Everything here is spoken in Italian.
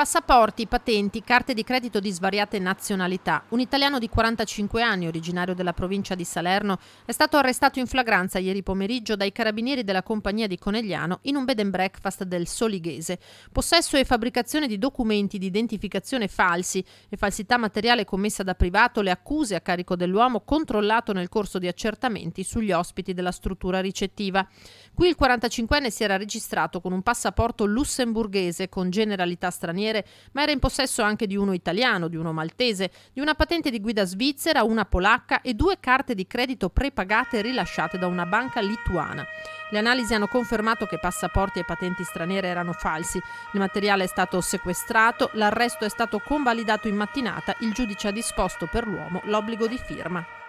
Passaporti, patenti, carte di credito di svariate nazionalità. Un italiano di 45 anni, originario della provincia di Salerno, è stato arrestato in flagranza ieri pomeriggio dai carabinieri della compagnia di Conegliano in un bed and breakfast del Solighese. Possesso e fabbricazione di documenti di identificazione falsi e falsità materiale commessa da privato le accuse a carico dell'uomo controllato nel corso di accertamenti sugli ospiti della struttura ricettiva. Qui il 45enne si era registrato con un passaporto lussemburghese con generalità straniera straniere, ma era in possesso anche di uno italiano, di uno maltese, di una patente di guida svizzera, una polacca e due carte di credito prepagate rilasciate da una banca lituana. Le analisi hanno confermato che passaporti e patenti straniere erano falsi. Il materiale è stato sequestrato, l'arresto è stato convalidato in mattinata, il giudice ha disposto per l'uomo l'obbligo di firma.